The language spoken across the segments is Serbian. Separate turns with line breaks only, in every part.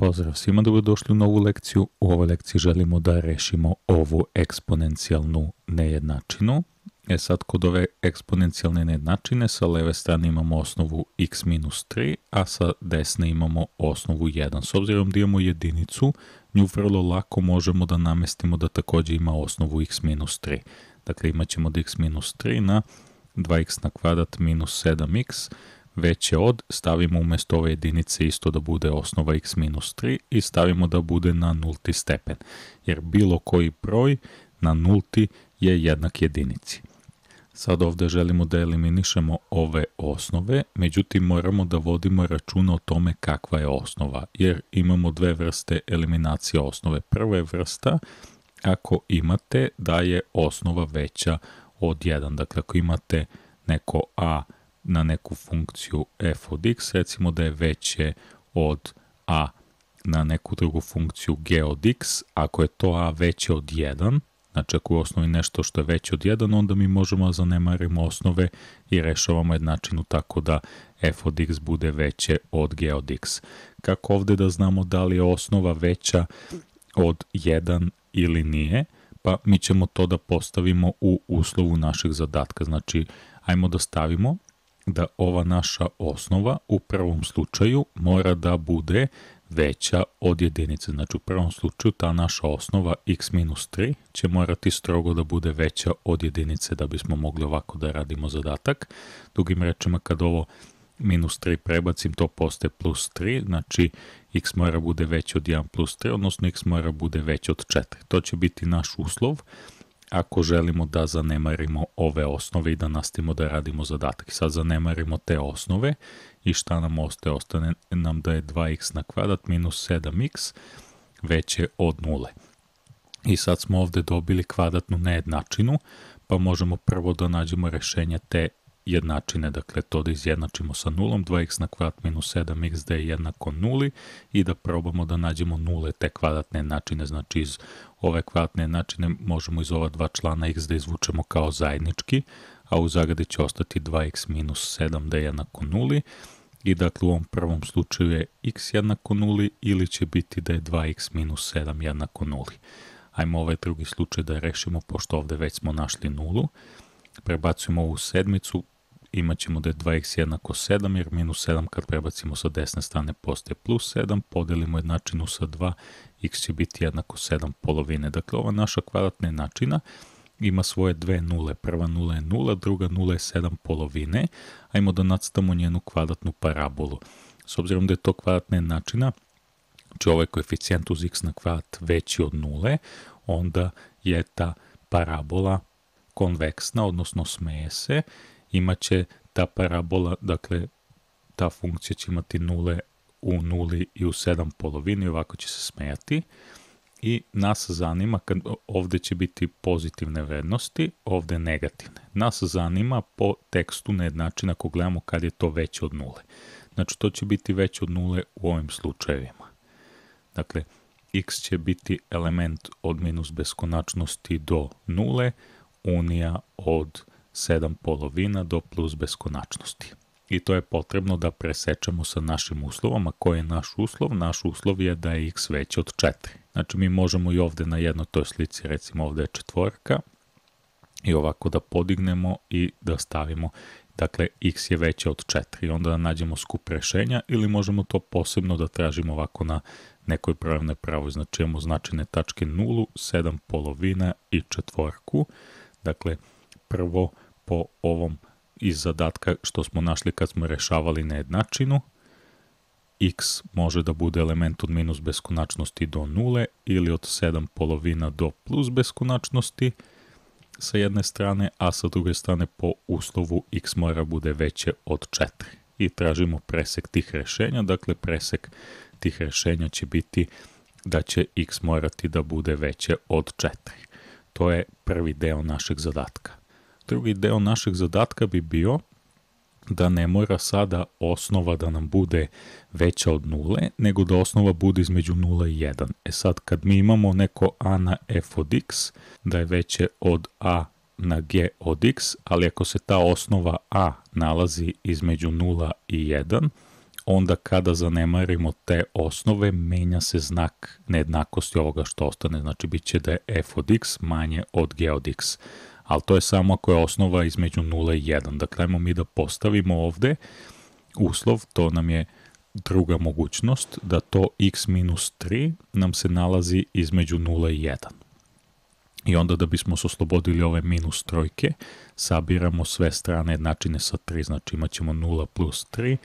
Pozdrav svima, dobrodošli u novu lekciju. U ovoj lekciji želimo da rešimo ovu eksponencijalnu nejednačinu. E sad, kod ove eksponencijalne nejednačine sa leve strane imamo osnovu x minus 3, a sa desne imamo osnovu 1. S obzirom da imamo jedinicu, nju vrlo lako možemo da namestimo da takođe ima osnovu x minus 3. Dakle, imat ćemo da x minus 3 na 2x na kvadrat minus 7x veće od, stavimo umjesto ove jedinice isto da bude osnova x minus 3 i stavimo da bude na nulti stepen, jer bilo koji broj na nulti je jednak jedinici. Sad ovdje želimo da eliminišemo ove osnove, međutim moramo da vodimo računa o tome kakva je osnova, jer imamo dve vrste eliminacije osnove. Prva je vrsta ako imate da je osnova veća od 1, dakle ako imate neko a na neku funkciju f od x, recimo da je veće od a na neku drugu funkciju g od x, ako je to a veće od 1, znači ako je u osnovi nešto što je veće od 1, onda mi možemo da zanemarimo osnove i rešavamo jednačinu tako da f od x bude veće od g od x. Kako ovde da znamo da li je osnova veća od 1 ili nije, pa mi ćemo to da postavimo u uslovu našeg zadatka. Znači, ajmo da stavimo da ova naša osnova u prvom slučaju mora da bude veća od jedinice. Znači u prvom slučaju ta naša osnova x minus 3 će morati strogo da bude veća od jedinice da bismo mogli ovako da radimo zadatak. Dugim rečima kad ovo minus 3 prebacim, to postaje plus 3, znači x mora bude veći od 1 plus 3, odnosno x mora bude veći od 4. To će biti naš uslov ako želimo da zanemarimo ove osnove i da nastavimo da radimo zadatak. Sad zanemarimo te osnove i šta nam ostaje? Ostane nam da je 2x na kvadrat minus 7x veće od nule. I sad smo ovde dobili kvadratnu nejednačinu, pa možemo prvo da nađemo rešenje te jednačine, dakle to da izjednačimo sa nulom, 2x na kvadrat minus 7x da je jednako nuli i da probamo da nađemo nule te kvadratne jednačine, znači iz ove kvadratne jednačine možemo iz ova dva člana x da izvučemo kao zajednički, a u zagradi će ostati 2x minus 7 da je jednako nuli i dakle u ovom prvom slučaju je x jednako nuli ili će biti da je 2x minus 7 jednako nuli. Ajmo ovaj drugi slučaj da rešimo pošto ovde već smo našli nulu, prebacujemo ovu sedmicu, imat ćemo da je 2x jednako 7, jer minus 7 kad prebacimo sa desne strane postaje plus 7, podelimo jednačinu sa 2, x će biti jednako 7 polovine. Dakle, ova naša kvadratna jednačina ima svoje dve nule. Prva nula je nula, druga nula je 7 polovine. Ajmo da nacitamo njenu kvadratnu parabolu. S obzirom da je to kvadratna jednačina, znači ovaj koeficijent uz x na kvadrat veći od nule, onda je ta parabola konveksna, odnosno smeje se imaće ta parabola, dakle ta funkcija će imati nule u nuli i u 7 polovini, ovako će se smejati. I nas zanima, kad ovde će biti pozitivne vrednosti, ovde negativne. Nas zanima po tekstu nejednačina ako gledamo kad je to veće od nule. Znači to će biti veće od nule u ovim slučajevima. Dakle, x će biti element od minus beskonačnosti do nule, unija od 7 polovina do plus beskonačnosti. I to je potrebno da presečemo sa našim uslovom, a koji je naš uslov? Naš uslov je da je x veći od 4. Znači mi možemo i ovde na jednoj toj slici, recimo ovde je četvorka, i ovako da podignemo i da stavimo dakle x je veće od 4 i onda da nađemo skup rešenja ili možemo to posebno da tražimo ovako na nekoj pravnoj pravoj, znači imamo značajne tačke 0, 7 polovina i četvorku, dakle prvo po ovom iz zadatka što smo našli kad smo rešavali nejednačinu, x može da bude element od minus beskonačnosti do nule ili od 7 polovina do plus beskonačnosti sa jedne strane, a sa druge strane po uslovu x mora bude veće od 4. I tražimo presek tih rešenja, dakle presek tih rešenja će biti da će x morati da bude veće od 4. To je prvi deo našeg zadatka drugi deo našeg zadatka bi bio da ne mora sada osnova da nam bude veća od nule, nego da osnova bude između 0 i 1. E sad, kad mi imamo neko a na f od x, da je veće od a na g od x, ali ako se ta osnova a nalazi između 0 i 1, onda kada zanemarimo te osnove, menja se znak nejednakosti ovoga što ostane, znači bit će da je f od x manje od g od x ali to je samo ako je osnova između 0 i 1. Dakle, ajmo mi da postavimo ovde uslov, to nam je druga mogućnost, da to x minus 3 nam se nalazi između 0 i 1. I onda da bismo se oslobodili ove minus trojke, sabiramo sve strane jednačine sa 3, znači imat ćemo 0 plus 3,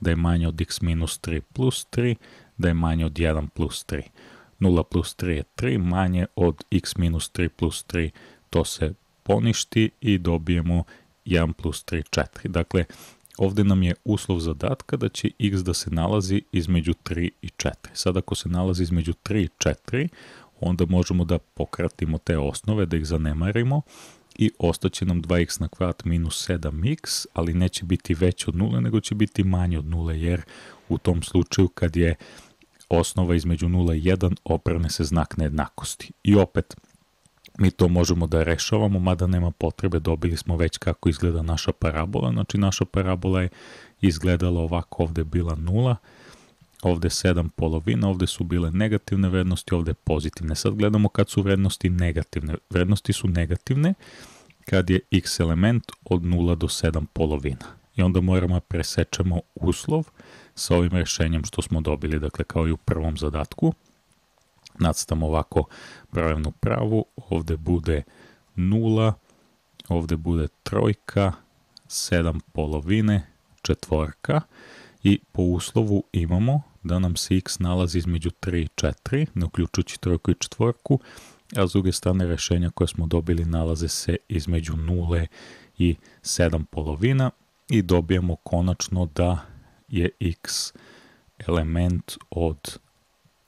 da je manje od x minus 3 plus 3, da je manje od 1 plus 3. 0 plus 3 je 3, manje od x minus 3 plus 3, to se poništi i dobijemo 1 plus 3, 4. Dakle, ovde nam je uslov zadatka da će x da se nalazi između 3 i 4. Sad ako se nalazi između 3 i 4, onda možemo da pokratimo te osnove, da ih zanemarimo i ostaće nam 2x na kvadrat minus 7x, ali neće biti veće od 0, nego će biti manje od 0, jer u tom slučaju kad je osnova između 0 i 1 oprane se znak nejednakosti. I opet, mi to možemo da rešavamo, mada nema potrebe, dobili smo već kako izgleda naša parabola, znači naša parabola je izgledala ovako, ovde bila nula, ovde 7 polovina, ovde su bile negativne vrednosti, ovde pozitivne. Sad gledamo kad su vrednosti negativne. Vrednosti su negativne kad je x element od 0 do 7 polovina. I onda moramo da presečemo uslov sa ovim rešenjem što smo dobili, dakle kao i u prvom zadatku nacrtam ovako pravilnu pravu, ovde bude 0, ovde bude trojka, 7 polovine, četvorka i po uslovu imamo da nam se x nalazi između 3 i 4, ne uključujući trojku i četvorku, a s druge strane rešenja koje smo dobili nalaze se između 0 i 7 polovina i dobijemo konačno da je x element od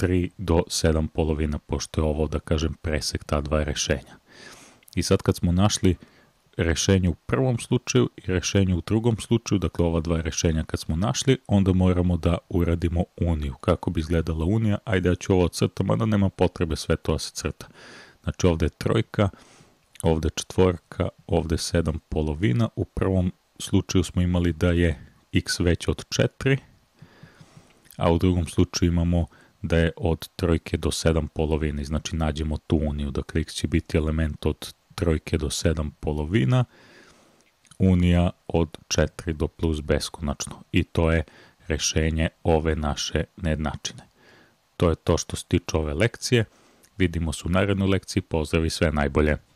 3 do 7 polovina, pošto je ovo, da kažem, presek ta dva rešenja. I sad kad smo našli rešenje u prvom slučaju i rešenje u drugom slučaju, dakle ova dva rešenja kad smo našli, onda moramo da uradimo uniju. Kako bi izgledala unija? Ajde, ja ću ovo crta, mada nema potrebe, sve to da se crta. Znači ovde je trojka, ovde je četvorka, ovde je sedam polovina. U prvom slučaju smo imali da je x veće od 4, a u drugom slučaju imamo da je od trojke do sedam polovina, znači nađemo tu uniju, dakle x će biti element od trojke do sedam polovina, unija od 4 do plus beskonačno i to je rešenje ove naše nejednačine. To je to što se tiče ove lekcije. Vidimo se u narednoj lekciji, pozdrav i sve najbolje!